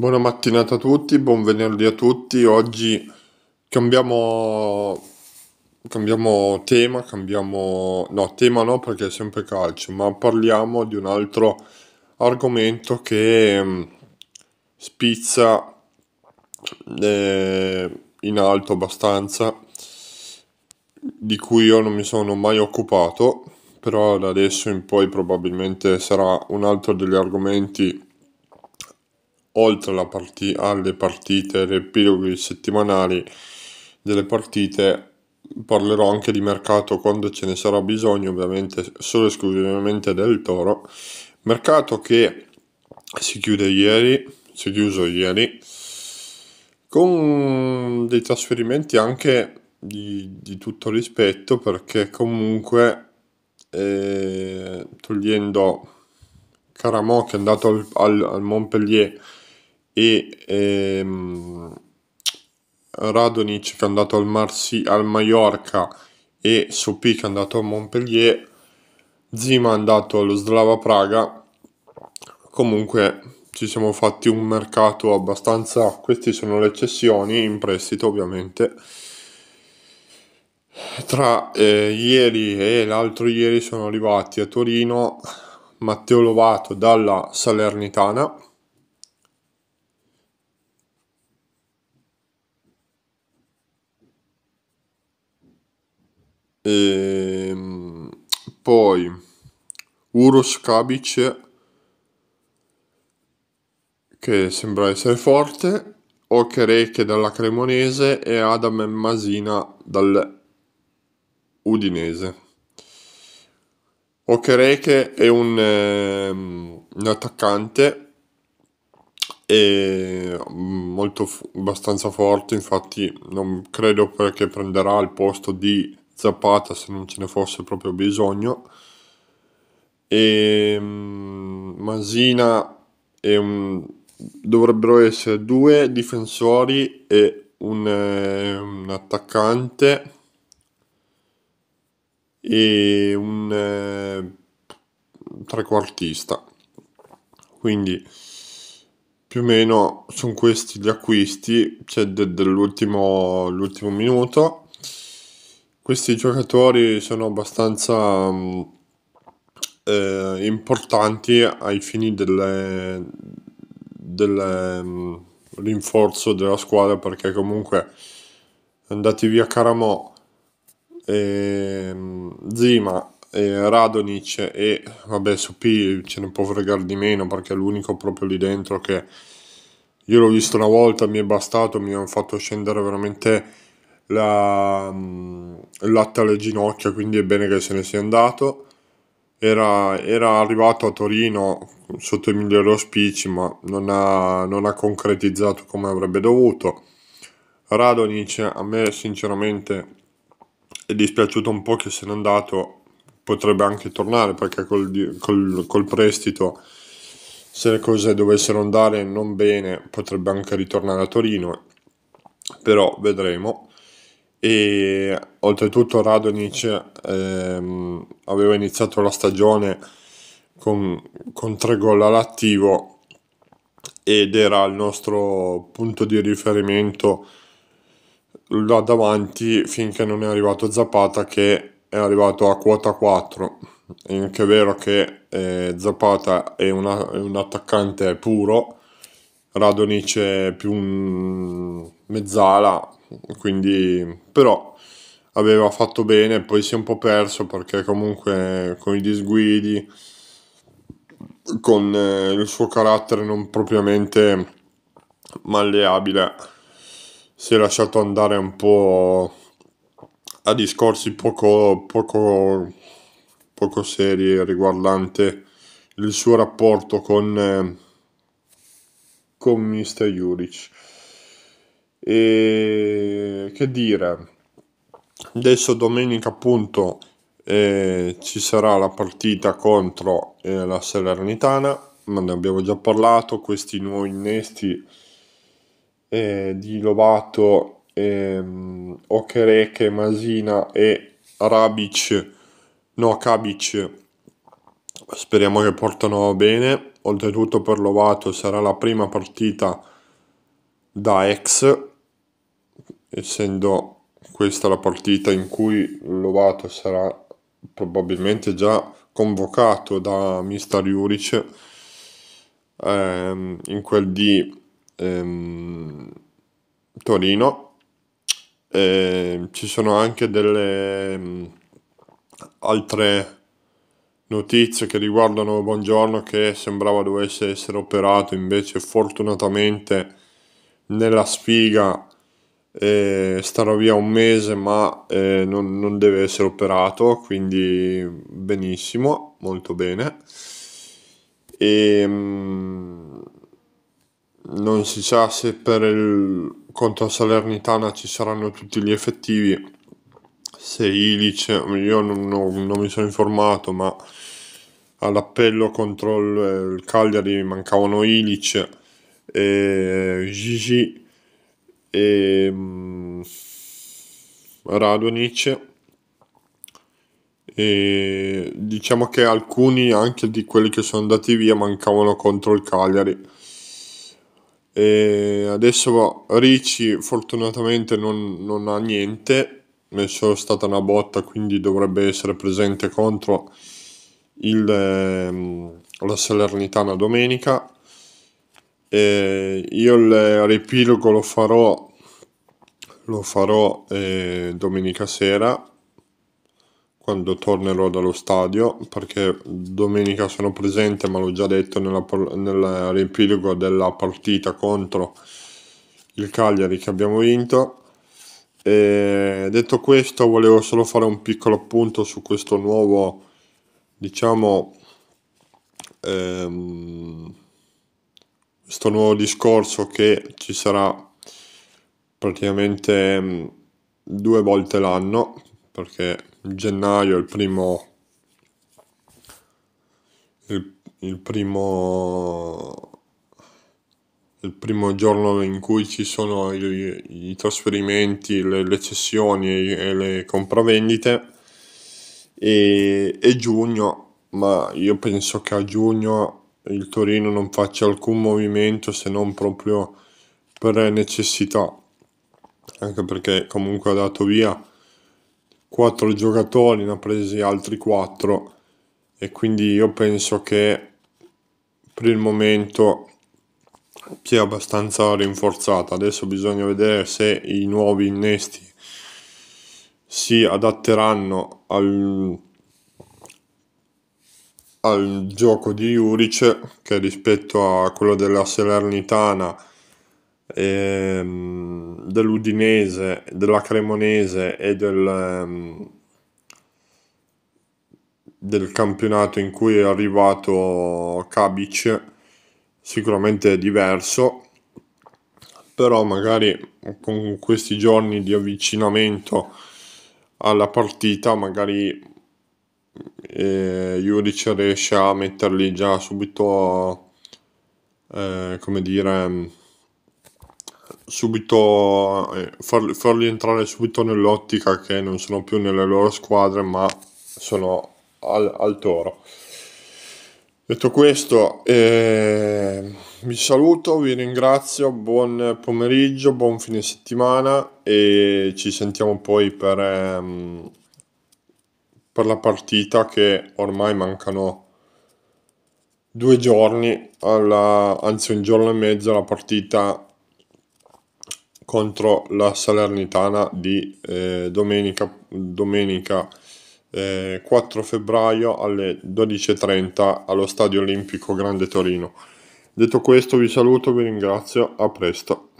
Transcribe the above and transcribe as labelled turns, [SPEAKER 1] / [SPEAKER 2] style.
[SPEAKER 1] Buona mattinata a tutti, buon venerdì a tutti. Oggi cambiamo, cambiamo tema, cambiamo... no, tema no perché è sempre calcio, ma parliamo di un altro argomento che mm, spizza eh, in alto abbastanza, di cui io non mi sono mai occupato, però da adesso in poi probabilmente sarà un altro degli argomenti oltre parti- alle partite, alle riepiloghi settimanali delle partite, parlerò anche di mercato quando ce ne sarà bisogno, ovviamente solo e esclusivamente del Toro. Mercato che si chiude ieri, si è chiuso ieri, con dei trasferimenti anche di, di tutto rispetto perché comunque eh, togliendo Caramò che è andato al, al, al Montpellier e ehm, Radonic che è andato al, Marsi- al Mallorca e Sopi che è andato a Montpellier, Zima è andato allo Slava Praga. Comunque ci siamo fatti un mercato abbastanza, queste sono le cessioni in prestito ovviamente. Tra eh, ieri e l'altro ieri sono arrivati a Torino Matteo Lovato dalla Salernitana E, ehm, poi Uros Kabic che sembra essere forte, Okereke dalla Cremonese e Adam Masina dal Udinese. Okereke è un, ehm, un attaccante e mm, molto, abbastanza forte, infatti non credo che prenderà il posto di Zapata se non ce ne fosse proprio bisogno. E ehm, Masina e un, dovrebbero essere due difensori e un, un attaccante e un eh, trequartista. Quindi più o meno sono questi gli acquisti, c'è cioè de, dell'ultimo minuto questi giocatori sono abbastanza mh, mm, eh, importanti ai fini del mm, rinforzo della squadra perché comunque andati via Caramo, e, mm, Zima e Radonic e vabbè Supi ce ne può fregare di meno perché è l'unico proprio lì dentro che io l'ho visto una volta, mi è bastato, mi hanno fatto scendere veramente la, il mm, alle ginocchia, quindi è bene che se ne sia andato. Era, era arrivato a Torino sotto i migliori auspici, ma non ha, non ha concretizzato come avrebbe dovuto. Radonic a me sinceramente è dispiaciuto un po' che se n'è andato, potrebbe anche tornare perché col, col, col prestito se le cose dovessero andare non bene potrebbe anche ritornare a Torino, però vedremo e oltretutto Radonic ehm, aveva iniziato la stagione con, con tre gol all'attivo ed era il nostro punto di riferimento là davanti finché non è arrivato Zapata che è arrivato a quota 4 è anche vero che eh, Zapata è, una, è un attaccante puro Radonic è più un mezzala, quindi però aveva fatto bene, poi si è un po' perso perché comunque con i disguidi, con eh, il suo carattere non propriamente malleabile, si è lasciato andare un po' a discorsi poco, poco, poco seri riguardante il suo rapporto con eh, con Mr. Juric. E che dire, adesso domenica appunto eh, ci sarà la partita contro eh, la Salernitana, ma ne abbiamo già parlato, questi nuovi innesti eh, di Lovato, ehm, Okereke, Masina e Rabic, no Kabic Speriamo che portano bene. Oltretutto per Lovato sarà la prima partita da ex, essendo questa la partita in cui Lovato sarà probabilmente già convocato da Mister Juric ehm, in quel di ehm, Torino. Eh, ci sono anche delle ehm, altre notizie che riguardano Buongiorno che sembrava dovesse essere operato, invece fortunatamente nella sfiga eh, starà via un mese ma eh, non, non, deve essere operato, quindi benissimo, molto bene. E, ehm, non si sa se per il contro Salernitana ci saranno tutti gli effettivi se Ilic, io non, non, non mi sono informato, ma all'appello contro il Cagliari mancavano Ilic e Gigi e mm, Radonic e diciamo che alcuni anche di quelli che sono andati via mancavano contro il Cagliari e adesso Ricci fortunatamente non, non ha niente è solo stata una botta, quindi dovrebbe essere presente contro il, ehm, la Salernitana domenica. E io il riepilogo lo farò, lo farò eh, domenica sera quando tornerò dallo stadio perché domenica sono presente ma l'ho già detto nella, nel riepilogo della partita contro il Cagliari che abbiamo vinto e detto questo, volevo solo fare un piccolo appunto su questo nuovo, diciamo, ehm, questo nuovo discorso che ci sarà praticamente mm, due volte l'anno, perché gennaio è il primo, il, il primo il primo giorno in cui ci sono i, i trasferimenti, le, le cessioni e, le compravendite e, e giugno, ma io penso che a giugno il Torino non faccia alcun movimento se non proprio per necessità, anche perché comunque ha dato via quattro giocatori, ne ha presi altri quattro e quindi io penso che per il momento sia abbastanza rinforzata. Adesso bisogna vedere se i nuovi innesti si adatteranno al, al gioco di Juric che rispetto a quello della Salernitana ehm, dell'Udinese della Cremonese e del, ehm, del campionato in cui è arrivato Kabic sicuramente diverso però magari con questi giorni di avvicinamento alla partita magari eh, Juric riesce a metterli già subito eh, come dire subito eh, far, farli entrare subito nell'ottica che non sono più nelle loro squadre ma sono al, al toro Detto questo, eh, vi saluto, vi ringrazio, buon pomeriggio, buon fine settimana e ci sentiamo poi per, ehm, per la partita che ormai mancano due giorni, alla, anzi un giorno e mezzo alla partita contro la Salernitana di eh, domenica, domenica eh, 4 febbraio alle 12.30 allo Stadio Olimpico Grande Torino. Detto questo vi saluto, vi ringrazio, a presto.